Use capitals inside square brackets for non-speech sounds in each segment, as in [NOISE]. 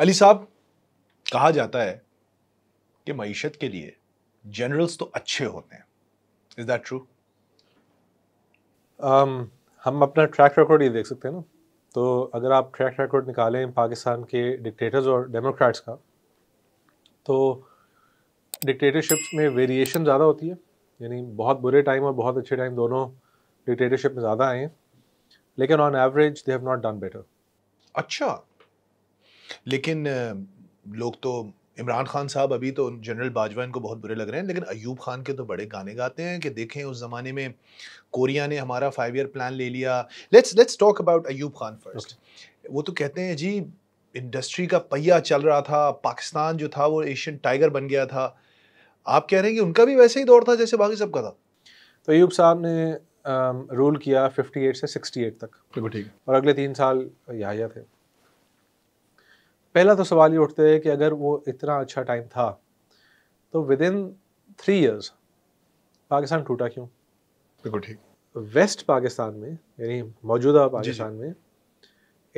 अली साहब कहा जाता है कि मीशत के लिए जनरल्स तो अच्छे होते हैं इज दैट ट्रू हम अपना ट्रैक रिकॉर्ड ये देख सकते हैं ना तो अगर आप ट्रैक रिकॉर्ड निकालें पाकिस्तान के डिक्टेटर्स और डेमोक्रेट्स का तो डिक्टेटरशिप्स में वेरिएशन ज़्यादा होती है यानी बहुत बुरे टाइम और बहुत अच्छे टाइम दोनों डिक्टेटरशिप में ज़्यादा आए हैं लेकिन on average they have not done better अच्छा लेकिन लोग तो इमरान खान साहब अभी तो जनरल बाजवा इनको बहुत बुरे लग रहे हैं लेकिन अयूब खान के तो बड़े गाने गाते हैं कि देखें उस ज़माने में कोरिया ने हमारा फाइव ईयर प्लान ले लिया let's let's talk about Ayub Khan first वो तो कहते हैं जी इंडस्ट्री का पहिया चल रहा था पाकिस्तान जो था वो एशियन टाइगर बन गया था आप कह रहे हैं कि उनका भी वैसे ही दौर था जैसे बाकी सबका था तो अयूब साहब ने रूल किया 58 से 68 तक बिल्कुल ठीक और अगले तीन साल यहाँ थे पहला तो सवाल ये उठते है कि अगर वो इतना अच्छा टाइम था तो within three years Pakistan टूटा क्यों बिल्कुल ठीक वेस्ट पाकिस्तान में यानी मौजूदा पाकिस्तान में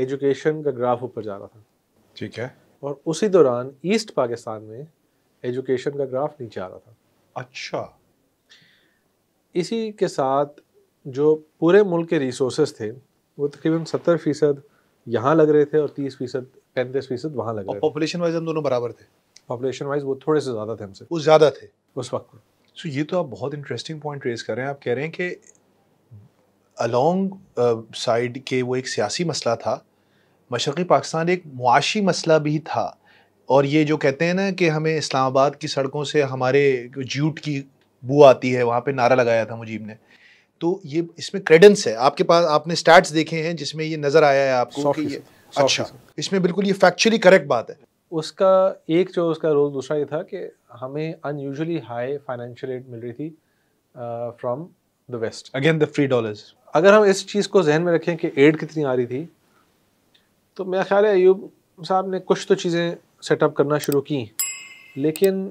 एजुकेशन का ग्राफ ऊपर जा रहा था ठीक है और उसी दौरान ईस्ट पाकिस्तान में एजुकेशन का ग्राफ नीचे आ रहा था अच्छा इसी के साथ जो पूरे मुल्क के रिसोर्स थे वो तकरीबन सत्तर फ़ीसद यहाँ लग रहे थे और तीस फ़ीसद फीसद वहाँ पॉपुलेशन वाइज हम दोनों बराबर थे पॉपुलेशन वाइज वो थोड़े से ज़्यादा थे हमसे वो ज़्यादा थे उस वक्त सो ये तो आप बहुत इंटरेस्टिंग पॉइंट रेज कर रहे हैं आप कह रहे हैं कि साइड uh, के वो एक सियासी मसला था मशरक़ी पाकिस्तान एक मुआशी मसला भी था और ये जो कहते हैं ना कि हमें इस्लामाबाद की सड़कों से हमारे जूट की बू आती है वहाँ पे नारा लगाया था मुजीब ने तो ये इसमें क्रेडेंस है आपके पास आपने स्टैट्स देखे हैं जिसमें ये नज़र आया है आपको कि ये अच्छा।, अच्छा इसमें बिल्कुल ये फैक्चुअली करेक्ट बात है उसका एक जो उसका रोल दूसरा ये था कि हमें अनयूजली हाई फाइनेंशियल एड मिल रही थी from the west again the free dollars अगर हम इस चीज़ को जहन में रखें कि एड कितनी आ रही थी तो मेरा ख्याल है अयूब साहब ने कुछ तो चीज़ें सेटअप करना शुरू की लेकिन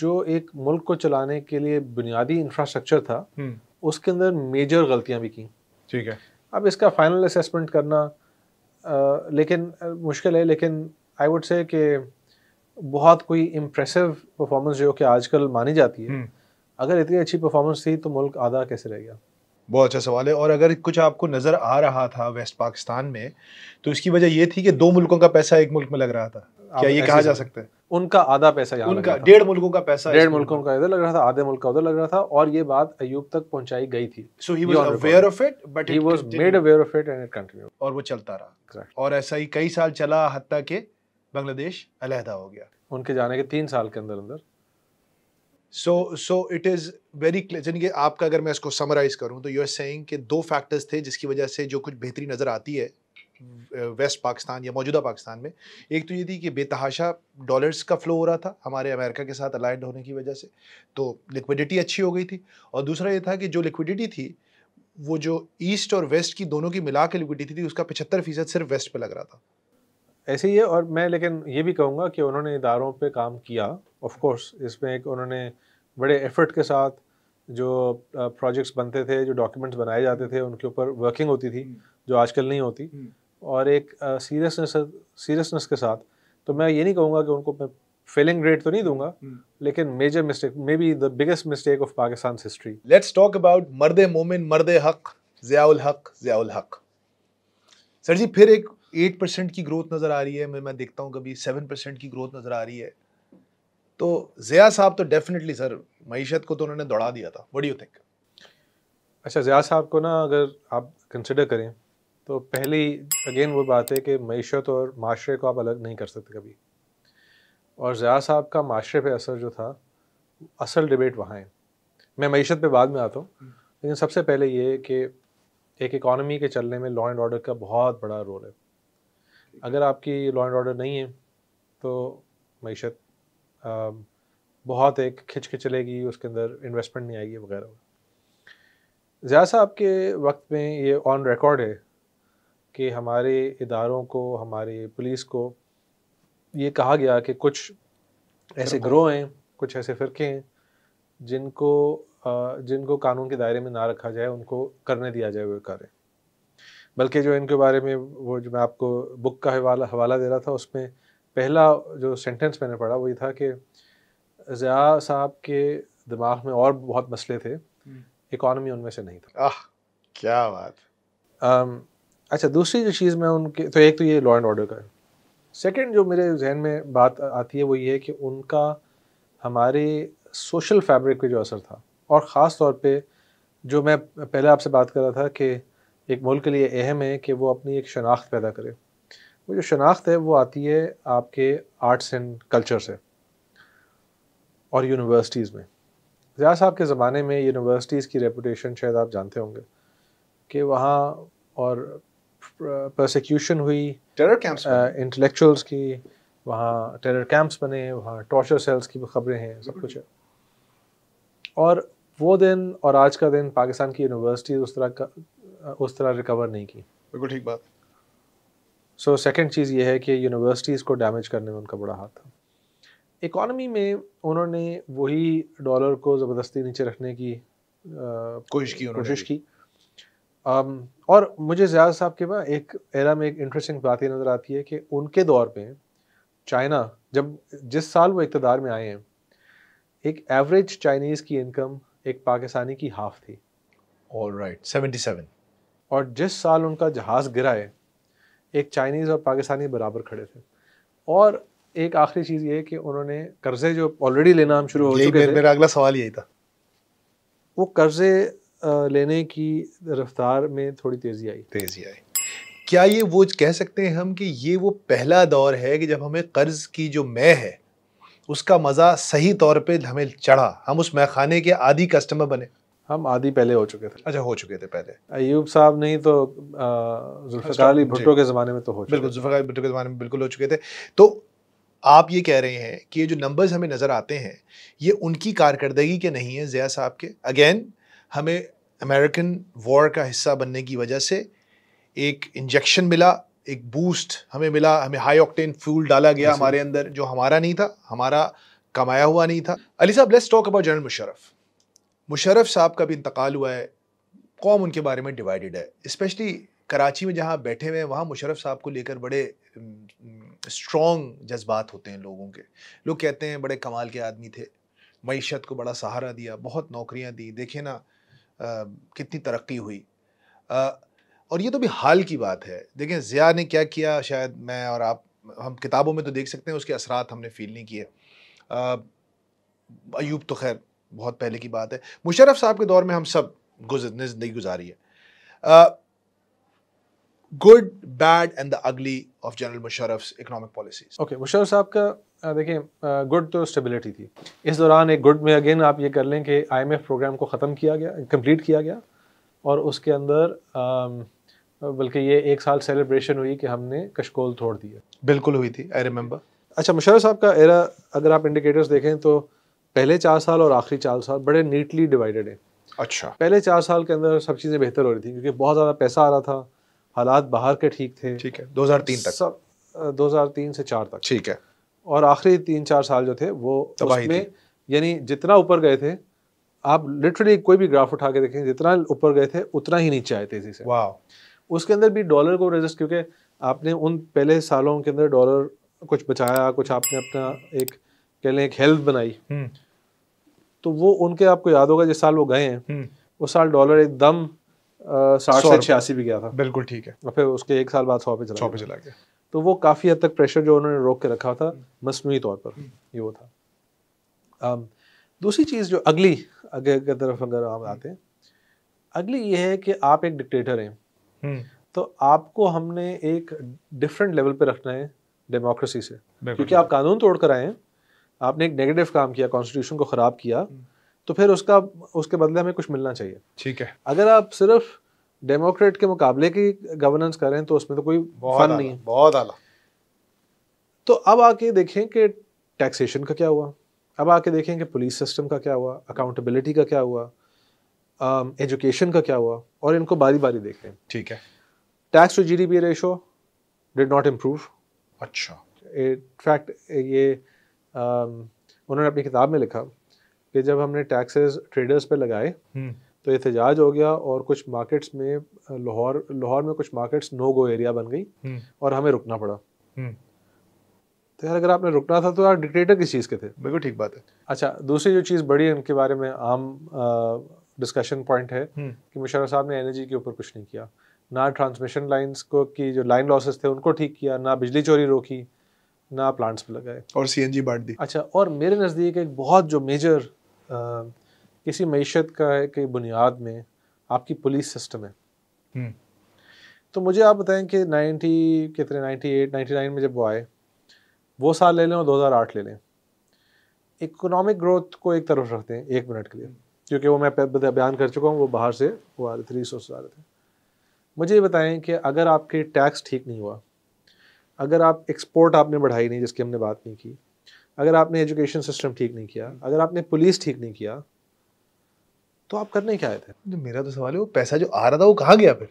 जो एक मुल्क को चलाने के लिए बुनियादी इंफ्रास्ट्रक्चर था हम्म। उसके अंदर मेजर गलतियां भी की ठीक है अब इसका फाइनल असेसमेंट करना लेकिन मुश्किल है लेकिन आई वुड से कि बहुत कोई इम्प्रेसिव परफॉर्मेंस जो कि आजकल मानी जाती है हम्म। अगर इतनी अच्छी परफॉर्मेंस थी तो मुल्क आधा कैसे रह गया बहुत अच्छा सवाल है और अगर कुछ आपको नज़र आ रहा था वेस्ट पाकिस्तान में तो इसकी वजह यह थी कि दो मुल्कों का पैसा एक मुल्क में लग रहा था क्या ये कहा जा सकता है उनका आधा पैसा यहाँ उनका डेढ़ मुल्कों का पैसा डेढ़ मुल्कों का इधर लग रहा था आधे मुल्क का उधर लग रहा था और ये बात अयूब तक पहुंचाई गई थी so he was aware of it but he was made aware of it and it continued और वो चलता रहा और ऐसा ही कई साल चला हत्ता के बांग्लादेश अलहदा हो गया उनके जाने के तीन साल के अंदर अंदर so so it is very यानी कि आपका अगर मैं इसको समराइज करूँ तो यू आर सेइंग कि दो फैक्टर्स थे जिसकी वजह से जो कुछ बेहतरी नज़र आती है वेस्ट पाकिस्तान या मौजूदा पाकिस्तान में एक तो ये थी कि बेतहाशा डॉलर्स का फ्लो हो रहा था हमारे अमेरिका के साथ अलाइड होने की वजह से तो लिक्विडिटी अच्छी हो गई थी और दूसरा ये था कि जो लिक्विडिटी थी वो जो ईस्ट और वेस्ट की दोनों की मिला के लिक्विडिटी थी उसका पचहत्तर फीसद सिर्फ वेस्ट पर लग रहा था ऐसे ही है और मैं लेकिन ये भी कहूँगा कि उन्होंने इदारों पर काम किया ऑफकोर्स इसमें एक उन्होंने बड़े एफर्ट के साथ जो प्रोजेक्ट्स बनते थे जो डॉक्यूमेंट्स बनाए जाते थे उनके ऊपर वर्किंग होती थी हम्म। जो आजकल नहीं होती हम्म। और एक सीरियसनेस सीरियसनेस के साथ तो मैं ये नहीं कहूँगा कि उनको मैं फेलिंग ग्रेड तो नहीं दूंगा हम्म। लेकिन major mistake may be the biggest mistake of Pakistan history let's talk about मर्द मोमिन मर्द हक ज़ियाउल हक ज़ियाउल हक सर जी फिर एक एट परसेंट की ग्रोथ नज़र आ रही है मैं मैं देखता हूँ कभी सेवन परसेंट की ग्रोथ नज़र आ रही है तो ज़िया साहब तो डेफिनेटली सर मीशत को तो उन्होंने दौड़ा दिया था वट यू थिंक अच्छा ज़िया साहब को ना अगर आप कंसिडर करें तो पहली अगेन वो बात है कि मीशत और माशरे को आप अलग नहीं कर सकते कभी और ज़्यादा साहब का माशरे पे असर जो था असल डिबेट वहाँ है मैं मीशत पे बाद में आता हूँ हम्म। लेकिन सबसे पहले ये कि एक इकॉनमी के चलने में लॉ एंड ऑर्डर का बहुत बड़ा रोल है अगर आपकी लॉ एंड ऑर्डर नहीं है तो मीशत बहुत एक खिंच के चलेगी उसके अंदर इन्वेस्टमेंट नहीं आएगी वगैरह ज़्यादा साहब के वक्त में ये ऑन रिकॉर्ड है कि हमारे इदारों को हमारे पुलिस को ये कहा गया कि कुछ ऐसे ग्रोह हैं कुछ ऐसे फ़िरके हैं जिनको जिनको कानून के दायरे में ना रखा जाए उनको करने दिया जाए वो कार्य बल्कि जो इनके बारे में वो जो मैं आपको बुक का हवाला हवाला दे रहा था उसमें पहला जो सेंटेंस मैंने पढ़ा वही था कि ज़िया साहब के दिमाग में और बहुत मसले थे इकॉनमी हम्म। उनमें से नहीं था आह क्या बात अच्छा दूसरी जो चीज़ मैं उनके तो एक तो ये लॉ एंड ऑर्डर का है सेकेंड जो मेरे जहन में बात आती है वो ये है कि उनका हमारे सोशल फैब्रिक पे जो असर था और ख़ास तौर पे जो मैं पहले आपसे बात कर रहा था कि एक मुल्क के लिए अहम है कि वो अपनी एक शनाख्त पैदा करे वो जो शनाख्त है वो आती है आपके आर्ट्स एंड कल्चर से और यूनिवर्सिटीज़ में ज़िया साहब के ज़माने में यूनिवर्सिटीज़ की रेपूटेशन शायद आप जानते होंगे कि वहाँ और परसिक्यूशन uh, हुई टेरर कैंप्स इंटेलेक्चुअल्स की वहाँ टेरर कैंप्स बने वहाँ टॉर्चर सेल्स की खबरें हैं सब कुछ है और वो दिन और आज का दिन पाकिस्तान की यूनिवर्सिटी उस तरह का uh, उस तरह रिकवर नहीं की बिल्कुल ठीक बात सो सेकंड चीज़ ये है कि यूनिवर्सिटीज़ को डैमेज करने में उनका बड़ा हाथ था इकॉनमी में उन्होंने वही डॉलर को ज़बरदस्ती नीचे रखने की uh, कोशिश की कोशिश की um, और मुझे ज़ियाद साहब के बाद एक एरा में एक इंटरेस्टिंग बात ये नज़र आती है कि उनके दौर में चाइना जब जिस साल वो इकतदार में आए हैं एक एवरेज चाइनीज़ की इनकम एक पाकिस्तानी की हाफ थी ऑल राइट सेवेंटी सेवन और जिस साल उनका जहाज़ गिरा है एक चाइनीज़ और पाकिस्तानी बराबर खड़े थे और एक आखिरी चीज़ ये कि उन्होंने कर्जे जो ऑलरेडी लेना हम शुरू हो चुके थे मेरा अगला सवाल यही था वो कर्जे लेने की रफ्तार में थोड़ी तेज़ी आई तेज़ी आई क्या ये वो कह सकते हैं हम कि ये वो पहला दौर है कि जब हमें कर्ज की जो मैं है उसका मज़ा सही तौर पे हमें चढ़ा हम उस मैखाने के आदि कस्टमर बने हम आदि पहले हो चुके थे अच्छा हो चुके थे पहले अयूब साहब नहीं तो जुल्फ़िकार अच्छा, अली भुट्टो के ज़माने में तो हो बिल्कुल जुल्फ़िकार भुट्टो के ज़माने में बिल्कुल हो चुके थे तो आप ये कह रहे हैं कि ये जो नंबर्स हमें नज़र आते हैं ये उनकी कारकर्दगी के नहीं है ज़िया साहब के अगेन हमें अमेरिकन वॉर का हिस्सा बनने की वजह से एक इंजेक्शन मिला एक बूस्ट हमें मिला हमें हाई ऑक्टेन फ्यूल डाला गया हमारे अंदर जो हमारा नहीं था हमारा कमाया हुआ नहीं था अली साहब let's talk about general Musharraf Musharraf साहब का भी इंतकाल हुआ है कौम उनके बारे में डिवाइडेड है स्पेशली कराची में जहाँ बैठे हुए हैं वहाँ मुशरफ साहब को लेकर बड़े स्ट्रॉन्ग जज्बात होते हैं लोगों के लोग कहते हैं बड़े कमाल के आदमी थे मीशत को बड़ा सहारा दिया बहुत नौकरियाँ दी देखे ना कितनी तरक्की हुई और ये तो भी हाल की बात है देखें ज़िया ने क्या किया शायद मैं और आप हम किताबों में तो देख सकते हैं उसके असरात हमने फील नहीं किए अयूब तो खैर बहुत पहले की बात है मुशरफ साहब के दौर में हम सब गुजरने ज़िंदगी गुजारी है good bad and the ugly of general Musharraf economic policies okay Musharraf साहब का देखिए गुड तो स्टेबिलिटी थी इस दौरान एक गुड में अगेन आप ये कर लें कि आईएमएफ प्रोग्राम को ख़त्म किया गया कंप्लीट किया गया और उसके अंदर बल्कि ये एक साल सेलिब्रेशन हुई कि हमने कशकोल तोड़ दिया बिल्कुल हुई थी आई रिमेंबर अच्छा मुशर साहब का एरा अगर आप इंडिकेटर्स देखें तो पहले चार साल और आखिरी चार साल बड़े नीटली डिवाइडेड हैं अच्छा पहले चार साल के अंदर सब चीज़ें बेहतर हो रही थी क्योंकि बहुत ज़्यादा पैसा आ रहा था हालात बाहर के ठीक थे ठीक है 2003 तक सब 2003 से चार तक ठीक है और आखिरी तीन चार साल जो थे वो उसमें यानी जितना ऊपर गए थे आप लिटरली कोई भी ग्राफ उठा के देखें जितना ऊपर गए थे उतना ही नीचे आए तेजी से वाह उसके अंदर भी डॉलर को रेजिस्ट क्योंकि आपने उन पहले सालों के अंदर डॉलर कुछ बचाया कुछ आपने अपना एक कह लें एक हेल्थ बनाई हम्म। तो वो उनके आपको याद होगा जिस साल वो गए हैं हम्म। उस साल डॉलर एकदम साठ से छियासी भी गया था बिल्कुल ठीक है और फिर उसके एक साल बाद सौ पे चला गया तो वो काफ़ी हद तक प्रेशर जो उन्होंने रोक के रखा था मसनू तौर पर ये वो था आम, um, दूसरी चीज़ जो अगली अगर की तरफ अगर आप आते हैं अगली ये है कि आप एक डिक्टेटर हैं हम्म। तो आपको हमने एक डिफरेंट लेवल पे रखना है डेमोक्रेसी से क्योंकि आप कानून तोड़ कर आए हैं आपने एक नेगेटिव काम किया कॉन्स्टिट्यूशन को ख़राब किया हम्म। तो फिर उसका उसके बदले हमें कुछ मिलना चाहिए ठीक है अगर आप सिर्फ डेमोक्रेट के मुकाबले की गवर्नेंस करें तो उसमें तो कोई फन नहीं है बहुत आला तो अब आके देखें कि टैक्सेशन का क्या हुआ अब आके देखें कि पुलिस सिस्टम का क्या हुआ अकाउंटेबिलिटी का क्या हुआ एजुकेशन um, का क्या हुआ और इनको बारी बारी देख लें ठीक है tax to P ratio did not improve अच्छा इनफैक्ट ये um, उन्होंने अपनी किताब में लिखा कि जब हमने टैक्सेस ट्रेडर्स पे लगाए हम्म। तो एहतजाज हो गया और कुछ मार्केट्स में लाहौर लाहौर में कुछ मार्केट्स नो गो एरिया बन गई हम्म। और हमें रुकना पड़ा हम्म। तो यार अगर आपने रुकना था तो यार डिक्टेटर किस चीज़ के थे बिल्कुल ठीक बात है अच्छा दूसरी जो चीज़ बड़ी इनके बारे में आम डिस्कशन पॉइंट है हम्म। कि मुशर्रफ साहब ने एनर्जी के ऊपर कुछ नहीं किया ना ट्रांसमिशन लाइन्स को की जो लाइन लॉसेस थे उनको ठीक किया ना बिजली चोरी रोकी ना प्लांट्स पे लगाए और सी एन जी बांट दी अच्छा और मेरे नज़दीक एक बहुत जो मेजर किसी मीशत का है कि बुनियाद में आपकी पुलिस सिस्टम है हम्म। तो मुझे आप बताएं कि 90 कितने 98 99 में जब वो आए वो साल ले लें और 2008 ले लें इकोनॉमिक ग्रोथ को एक तरफ रखते हैं एक मिनट के लिए क्योंकि वो मैं बयान कर चुका हूँ वो बाहर से वो आ रहे थे रिसोर्स आ रहे थे मुझे ये बताएं कि अगर आपके टैक्स ठीक नहीं हुआ अगर आप एक्सपोर्ट आपने बढ़ाई नहीं जिसकी हमने बात नहीं की अगर आपने एजुकेशन सिस्टम ठीक नहीं किया अगर आपने पुलिस ठीक नहीं किया तो आप करने क्या आए थे तो मेरा तो सवाल है वो पैसा जो आ रहा था वो कहाँ गया फिर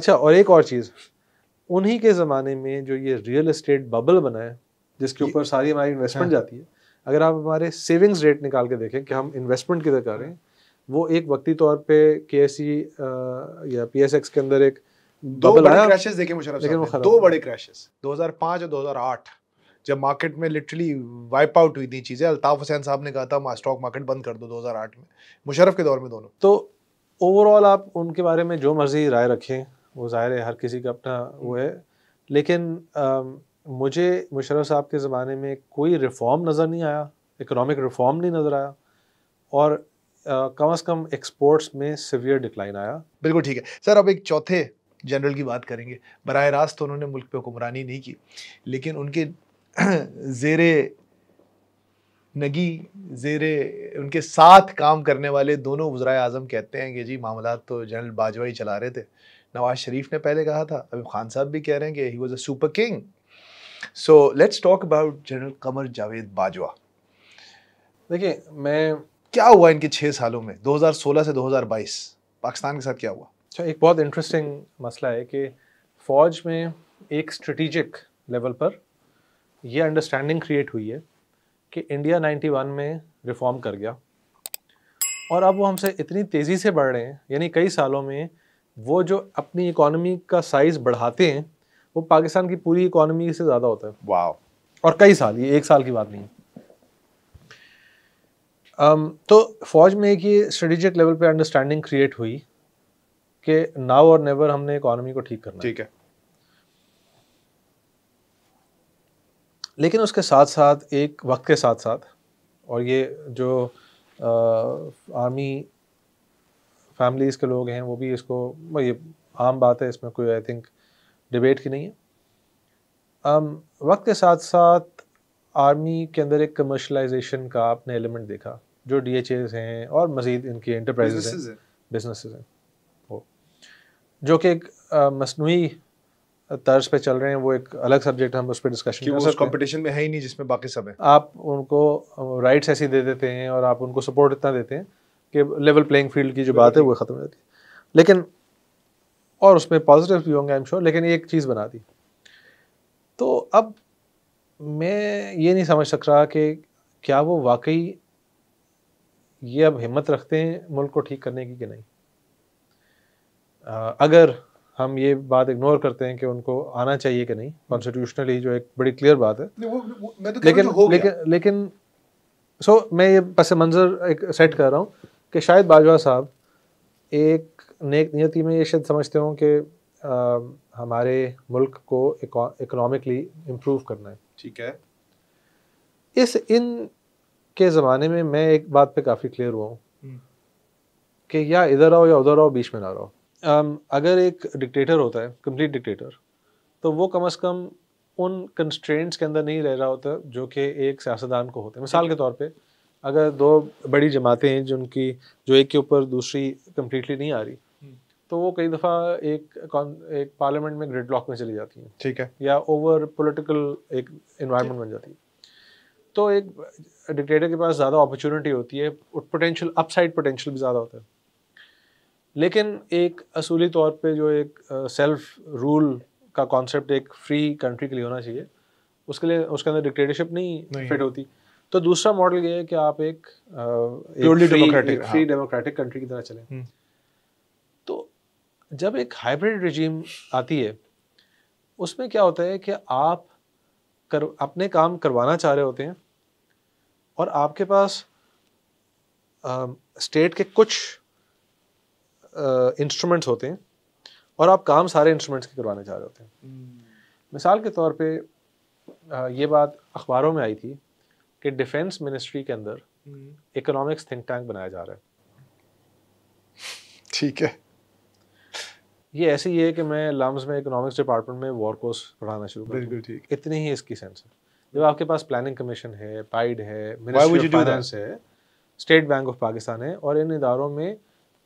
अच्छा और एक और चीज़ उन्हीं के ज़माने में जो ये रियल इस्टेट बबल बना है जिसके ऊपर सारी हमारी इन्वेस्टमेंट हाँ। जाती है अगर आप हमारे सेविंग्स रेट निकाल के देखें कि हम इन्वेस्टमेंट किधर कर रहे हैं वो एक वक्ती तौर पे के एस सी या पी एस एक्स के अंदर एक दो बड़े क्रैशेस देखे मुझे दो बड़े क्रैशेस 2005 और 2008 जब मार्केट में लिटरली वाइप आउट हुई थी चीज़ें अल्ताफ़ हुसैन साहब ने कहा था स्टॉक मार्केट बंद कर दो 2008 में मुशरफ के दौर में दोनों तो ओवरऑल आप उनके बारे में जो मर्ज़ी राय रखें वो ज़ाहिर है हर किसी का अपना वो हम्म। है लेकिन आ, मुझे मुशरफ साहब के ज़माने में कोई रिफॉर्म नज़र नहीं आया इकोनॉमिक रिफॉर्म नहीं नज़र आया और आ, कम अज़ कम एक्सपोर्ट्स में सिवियर डिक्लाइन आया बिल्कुल ठीक है सर अब एक चौथे जनरल की बात करेंगे बरह रास्त तो उन्होंने मुल्क पे हुक्मरानी नहीं की लेकिन उनके [CLEARS THROAT] ज़ेर नगी ज़ेर उनके साथ काम करने वाले दोनों वज्रा आज़म कहते हैं कि जी मामला तो जनरल बाजवा ही चला रहे थे नवाज शरीफ ने पहले कहा था अभी खान साहब भी कह रहे हैं कि he was a super king so let's talk about general Qamar Javed Bajwa देखिए मैं क्या हुआ इनके छः सालों में 2016 से 2022 पाकिस्तान के साथ क्या हुआ अच्छा एक बहुत इंटरेस्टिंग मसला है कि फ़ौज में एक स्ट्रेटिजिक लेवल पर ये अंडरस्टैंडिंग क्रिएट हुई है कि इंडिया 91 में रिफॉर्म कर गया और अब वो हमसे इतनी तेज़ी से बढ़ रहे हैं यानी कई सालों में वो जो अपनी इकोनॉमी का साइज़ बढ़ाते हैं वो पाकिस्तान की पूरी इकोनॉमी से ज़्यादा होता है वाह और कई साल ये एक साल की बात नहीं um, तो फौज में एक ये स्ट्रेटेजिक लेवल पे अंडरस्टैंडिंग क्रिएट हुई कि नाव और नेवर हमने इकोनॉमी को ठीक करना ठीक है लेकिन उसके साथ साथ एक वक्त के साथ साथ और ये जो आ, आर्मी फैमिलीज़ के लोग हैं वो भी इसको ये आम बात है इसमें कोई आई थिंक डिबेट की नहीं है आम, वक्त के साथ साथ आर्मी के अंदर एक कमर्शलाइजेशन का आपने एलिमेंट देखा जो डी एच एज हैं और मज़ीद इनके इंटरप्राइजेज हैं बिजनेस हैं वो जो कि एक मसनू तर्ज पे चल रहे हैं वो एक अलग सब्जेक्ट हम उस पर डिस्कशन कर सकते कंपटीशन में है ही नहीं जिसमें बाकी सब है आप उनको राइट्स ऐसी दे देते हैं और आप उनको सपोर्ट इतना देते हैं कि लेवल प्लेइंग फील्ड की जो बात है वो ख़त्म हो जाती है लेकिन और उसमें पॉजिटिव भी होंगे आई एम श्योर लेकिन एक चीज़ बना दी तो अब मैं ये नहीं समझ सक रहा कि क्या वो वाकई ये अब हिम्मत रखते हैं मुल्क को ठीक करने की कि नहीं आ, अगर हम ये बात इग्नोर करते हैं कि उनको आना चाहिए कि नहीं कॉन्स्टिट्यूशनली जो एक बड़ी क्लियर बात है वो, वो, मैं तो लेकिन हो लेकिन लेकिन सो मैं ये पस मंज़र एक सेट कर रहा हूँ कि शायद बाजवा साहब एक नेक नियति में ये शायद समझते हों कि हमारे मुल्क को इकोनॉमिकली इम्प्रूव करना है ठीक है इस इन के ज़माने में मैं एक बात पे काफ़ी क्लियर हुआ हूँ हम्म। कि या इधर आओ या उधर आओ बीच में ना रहो Um, अगर एक डिक्टेटर होता है कंप्लीट डिक्टेटर तो वो कम अज़ कम उन कंस्ट्रेंट्स के अंदर नहीं रह रहा होता जो कि एक सियासतदान को होते हैं मिसाल के तौर पे अगर दो बड़ी जमातें हैं जिनकी जो एक के ऊपर दूसरी कम्प्लीटली नहीं आ रही हम्म। तो वो कई दफ़ा एक एक पार्लियामेंट में ग्रिड ब्लॉक में चली जाती हैं ठीक है या ओवर पॉलिटिकल एक इन्वायरमेंट बन जाती है तो एक डिक्टेटर के पास ज़्यादा अपॉर्चुनिटी होती है पोटेंशियल अपसाइड पोटेंशियल भी ज़्यादा होता है लेकिन एक असूली तौर पे जो एक सेल्फ रूल का कॉन्सेप्ट एक फ्री कंट्री के लिए होना चाहिए उसके लिए उसके अंदर डिक्टेटरशिप नहीं, नहीं फिट होती तो दूसरा मॉडल ये है कि आप एक, डेमोक्रेटिक फ्री डेमोक्रेटिक कंट्री की तरह चलें हम्म। तो जब एक हाइब्रिड रिजीम आती है उसमें क्या होता है कि आप कर अपने काम करवाना चाह रहे होते हैं और आपके पास स्टेट के कुछ इंस्ट्रूमेंट्स होते हैं और आप काम सारे इंस्ट्रूमेंट्स के करवाने जा रहे होते हैं हम्म। मिसाल के तौर पे ये बात अखबारों में आई थी कि डिफेंस मिनिस्ट्री के अंदर इकोनॉमिक्स थिंक टैंक बनाया जा रहा है [LAUGHS] ठीक है ये ऐसे ही है कि मैं लम्स में इकोनॉमिक्स डिपार्टमेंट में वॉर कोर्स पढ़ाना शुरू कर बिल्कुल ठीक इतनी ही इसकी सेंस है जब आपके पास प्लानिंग कमीशन है पाइड है मिनिस्ट्री ऑफ फाइनेंस है स्टेट बैंक ऑफ पाकिस्तान है और इन इदारों में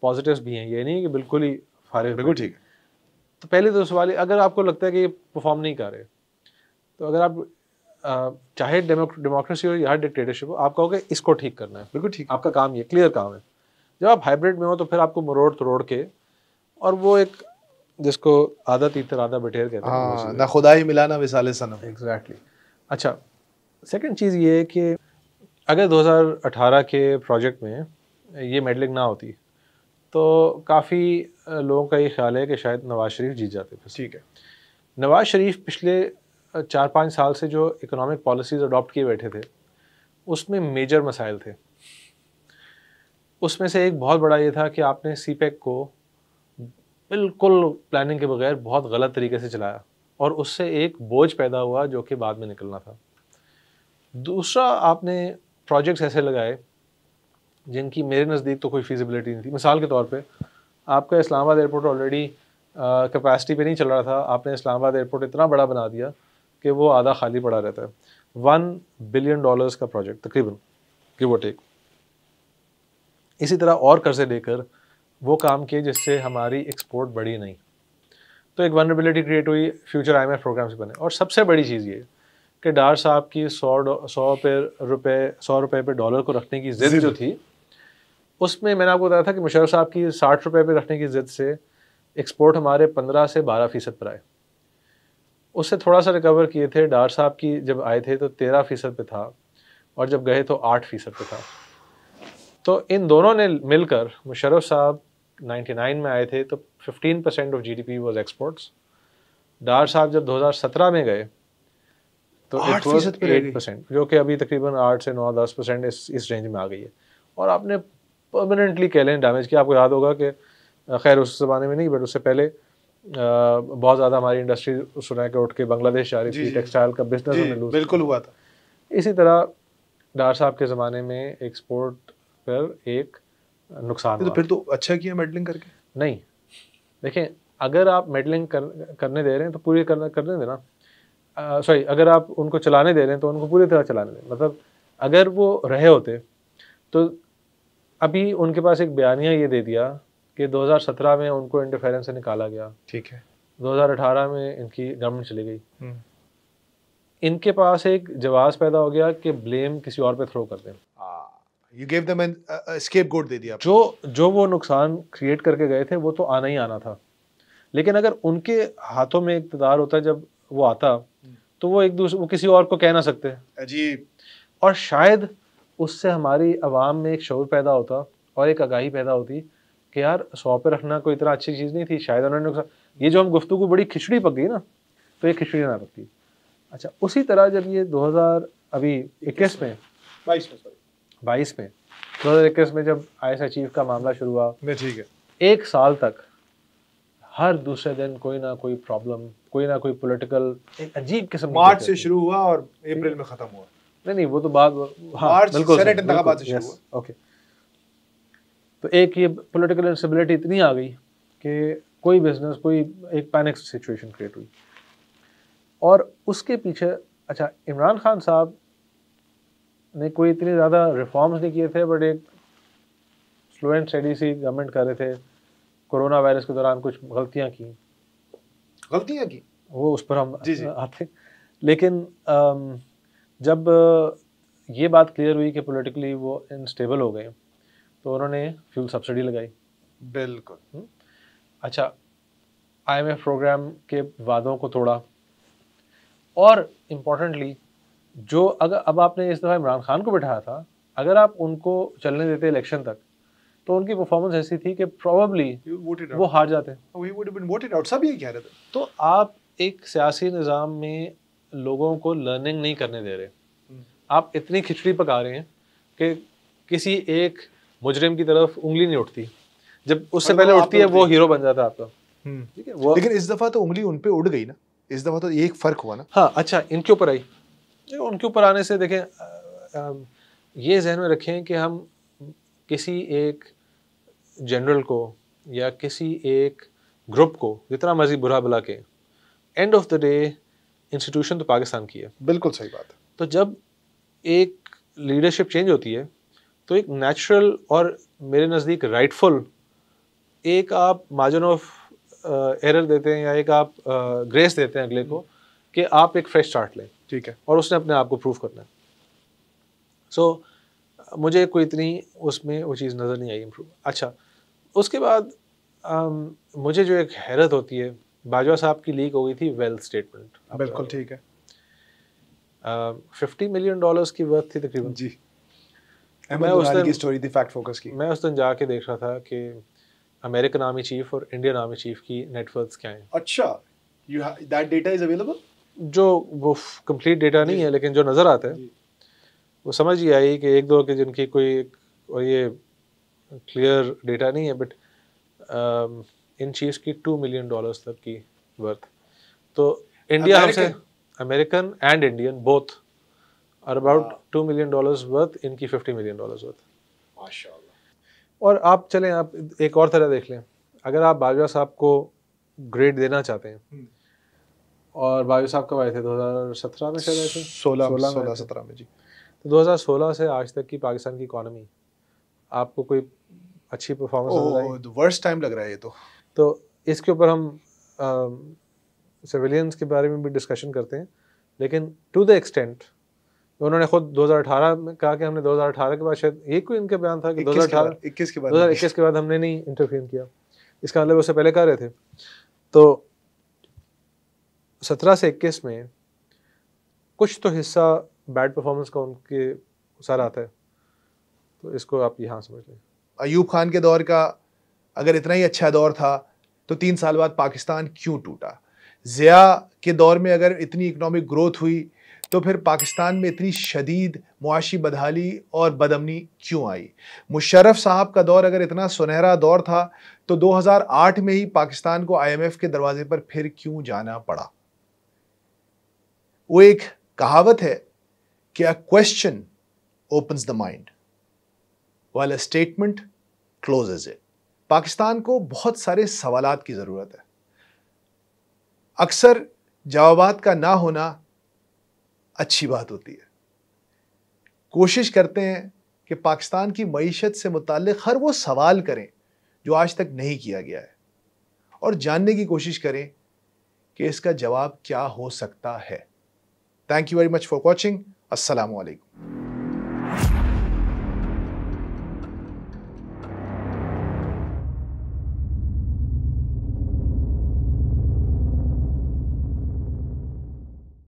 पॉजिटिव्स भी हैं ये नहीं कि बिल्कुल ही फारे बिल्कुल ठीक है तो पहले तो सवाल अगर आपको लगता है कि ये परफॉर्म नहीं कर रहे तो अगर आप चाहे डेमोक्रेसी हो या डिक्टेटरशिप हो आप कहोगे इसको ठीक करना है बिल्कुल ठीक आपका काम ये क्लियर काम है जब आप हाइब्रिड में हो तो फिर आपको मरोड़ तोड़ के और वो एक जिसको आधा तीतर आधा बटेर कहते हैं हाँ, ना खुदा ही मिला ना विसाले सनम एग्जैक्टली अच्छा सेकंड चीज़ ये है कि अगर 2018 के प्रोजेक्ट में ये मेडलिंग ना होती तो काफ़ी लोगों का ये ख्याल है कि शायद नवाज शरीफ जीत जाते थे ठीक है नवाज शरीफ पिछले चार पाँच साल से जो इकोनॉमिक पॉलिसीज़ अडॉप्ट किए बैठे थे उसमें मेजर मसाइल थे उसमें से एक बहुत बड़ा ये था कि आपने सी e को बिल्कुल प्लानिंग के बगैर बहुत गलत तरीके से चलाया और उससे एक बोझ पैदा हुआ जो कि बाद में निकलना था दूसरा आपने प्रोजेक्ट्स ऐसे लगाए जिनकी मेरे नज़दीक तो कोई फिजिबिलिटी नहीं थी मिसाल के तौर पर आपका इस्लामाबाद एयरपोर्ट ऑलरेडी कैपेसिटी पे नहीं चल रहा था आपने इस्लामाबाद एयरपोर्ट इतना बड़ा बना दिया कि वो आधा खाली पड़ा रहता है वन बिलियन डॉलर्स का प्रोजेक्ट तकरीबन गिव वो टेक इसी तरह और कर्जे लेकर वो काम किए जिससे हमारी एक्सपोर्ट बढ़ी नहीं तो एक वनरेबिलिटी क्रिएट हुई फ्यूचर आई एम प्रोग्राम्स बने और सबसे बड़ी चीज़ ये कि डार साहब की सौ सौ पे रुपये सौ रुपये पे डॉलर को रखने की जिद जो थी उसमें मैंने आपको बताया था कि मुशरफ साहब की साठ रुपये पर रखने की ज़िद से एक्सपोर्ट हमारे पंद्रह से बारह फ़ीसद पर आए उससे थोड़ा सा रिकवर किए थे डार साहब की जब आए थे तो तेरह फ़ीसद पर था और जब गए तो आठ फ़ीसद पर था तो इन दोनों ने मिलकर मुशरफ साहब 99 में आए थे तो 15 percent of G D P was exports Dar साहब जब 2017 में गए तो एट परसेंट जो कि अभी तकरीबन आठ से नौ दस परसेंट इस इस रेंज में आ गई है और आपने परमानेंटली कह लें डैमेज किया आपको याद होगा कि खैर उस ज़माने में नहीं बट उससे पहले बहुत ज़्यादा हमारी इंडस्ट्री सुना के उठ के बांग्लादेश जा रही थी टेक्सटाइल का बिजनेस बिल्कुल हुआ था इसी तरह डार साहब के ज़माने में एक्सपोर्ट पर एक नुकसान तो फिर तो अच्छा किया मेडलिंग करके नहीं देखें अगर आप मेडलिंग कर, करने दे रहे हैं तो पूरी कर, करने देना सॉरी अगर आप उनको चलाने दे रहे हैं तो उनको पूरी तरह चलाने दें मतलब अगर वो रहे होते तो अभी उनके पास एक बयानिया ये दे दिया कि 2017 में उनको इंटरफेरेंस से निकाला गया ठीक है 2018 में इनकी गवर्नमेंट चली गई हम्म। इनके पास एक जवाब पैदा हो गया कि ब्लेम किसी और पे थ्रो कर दें you give them an scapegoat दे दिया जो जो वो नुकसान क्रिएट करके गए थे वो तो आना ही आना था लेकिन अगर उनके हाथों में इकतदार होता जब वो आता हम्म। तो वो एक दूसरे वो किसी और को कह ना सकते अजीब और शायद उससे हमारी आवाम में एक शौर पैदा होता और एक आगाही पैदा होती कि यार सौ पे रखना कोई इतना अच्छी चीज़ नहीं थी शायद उन्होंने ये जो हम गुफ्तु को बड़ी खिचड़ी पक गई ना तो ये खिचड़ी ना पकती अच्छा उसी तरह जब ये 2000 अभी इक्कीस में बाईस में सॉरी बाईस में दो हज़ार इक्कीस में जब आई एस चीफ का मामला शुरू हुआ ठीक है एक साल तक हर दूसरे दिन कोई ना कोई प्रॉब्लम कोई ना कोई पॉलिटिकल एक अजीब किस्म मार्च से शुरू हुआ और अप्रैल में ख़त्म हुआ नहीं नहीं वो तो बाद ओके हाँ, तो एक ये पॉलिटिकल इंस्टेबिलिटी इतनी आ गई कि कोई बिजनेस कोई एक पैनिक सिचुएशन क्रिएट हुई और उसके पीछे अच्छा इमरान खान साहब ने कोई इतने ज़्यादा रिफॉर्म्स नहीं किए थे बट एक स्लो एंड स्टडी सी गवर्नमेंट कर रहे थे कोरोना वायरस के दौरान कुछ गलतियाँ की गलतियाँ की वो उस पर हम जी जी आते लेकिन आम, जब ये बात क्लियर हुई कि पॉलिटिकली वो इनस्टेबल हो गए तो उन्होंने फ्यूल सब्सिडी लगाई बिल्कुल अच्छा आईएमएफ प्रोग्राम के वादों को तोड़ा और इम्पोर्टेंटली जो अगर अब आपने इस दफ़ा इमरान खान को बिठाया था अगर आप उनको चलने देते इलेक्शन तक तो उनकी परफॉर्मेंस ऐसी थी कि प्रॉबली वो हार जाते oh, सब कह रहे थे तो आप एक सियासी निज़ाम में लोगों को लर्निंग नहीं करने दे रहे हम्म। आप इतनी खिचड़ी पका रहे हैं कि किसी एक मुजरिम की तरफ उंगली नहीं उठती जब उससे पहले उठती है वो हीरो बन जाता है आपका हम्म। ठीक है लेकिन इस दफ़ा तो उंगली उन पर उड़ गई ना इस दफ़ा तो एक फ़र्क हुआ ना हाँ अच्छा इनके ऊपर आई उनके ऊपर आने से देखें ये जहन में रखें कि हम किसी एक जनरल को या किसी एक ग्रुप को जितना मर्जी बुरा बुला के end of the day institution तो पाकिस्तान की है बिल्कुल सही बात है तो जब एक लीडरशिप चेंज होती है तो एक नेचुरल और मेरे नज़दीक राइटफुल एक आप मार्जिन ऑफ एरर देते हैं या एक आप ग्रेस uh, देते हैं अगले को कि आप एक फ्रेश स्टार्ट लें ठीक है और उसने अपने आप को प्रूव करना है सो so, मुझे कोई इतनी उसमें वो चीज़ नज़र नहीं आई इम्प्रूव अच्छा उसके बाद um, मुझे जो एक हैरत होती है बाजवा साहब की लीक हो गई थी वेल्थ स्टेटमेंट बिल्कुल ठीक है फिफ्टी मिलियन डॉलर्स की वर्थ थी तकरीबन जी मैं उस दिन की स्टोरी थी फैक्ट फोकस की मैं उस दिन जाके देख रहा था कि अमेरिकन आर्मी चीफ और इंडियन आर्मी चीफ की नेटवर्क क्या है अच्छा you that data is available जो वो कंप्लीट डेटा नहीं है लेकिन जो नज़र आता है वो समझ ही आई कि एक दो के जिनकी कोई और ये क्लियर डेटा नहीं है बट इन चीज़ की टू मिलियन डॉलर तक की वर्थ तो इंडिया हमसे अमेरिकन एंड इंडियन बोथ और about two million dollars worth इनकी फिफ्टी मिलियन डॉलर्स वर्थ और आप चलें आप एक और तरह देख लें अगर आप बाजवा साहब को ग्रेड देना चाहते हैं हम्म। और बाजवा साहब कब आए थे 2017 में शायद आए थे सोलह सोलह सोलह सत्रह में जी तो 2016 से आज तक की पाकिस्तान की इकोनॉमी आपको कोई अच्छी परफॉर्मेंस वर्स्ट टाइम लग रहा है ये तो तो इसके ऊपर हम सिविलियंस के बारे में भी डिस्कशन करते हैं लेकिन टू द एक्सटेंट उन्होंने खुद 2018 में कहा कि हमने 2018 के बाद शायद ये कोई इनका बयान था कि 2018 21 के बाद 2021 के बाद हमने नहीं इंटरफेयर किया इसका मतलब उससे पहले कह रहे थे तो 17 से 21 में कुछ तो हिस्सा बैड परफॉर्मेंस का उनके सारा आता है तो इसको आप यहाँ समझ लें अयूब खान के दौर का अगर इतना ही अच्छा दौर था तो तीन साल बाद पाकिस्तान क्यों टूटा ज़िया के दौर में अगर इतनी इकनॉमिक ग्रोथ हुई तो फिर पाकिस्तान में इतनी शदीद मुआशी बदहाली और बदमनी क्यों आई मुशर्रफ साहब का दौर अगर इतना सुनहरा दौर था तो 2008 में ही पाकिस्तान को आईएमएफ के दरवाजे पर फिर क्यों जाना पड़ा वो एक कहावत है कि a question opens the mind while a statement closes it Pakistan को बहुत सारे सवाल की ज़रूरत है अक्सर जवाब का ना होना अच्छी बात होती है कोशिश करते हैं कि पाकिस्तान की मीशत से मुतक़ हर वो सवाल करें जो आज तक नहीं किया गया है और जानने की कोशिश करें कि इसका जवाब क्या हो सकता है thank you very much for watching असलकुम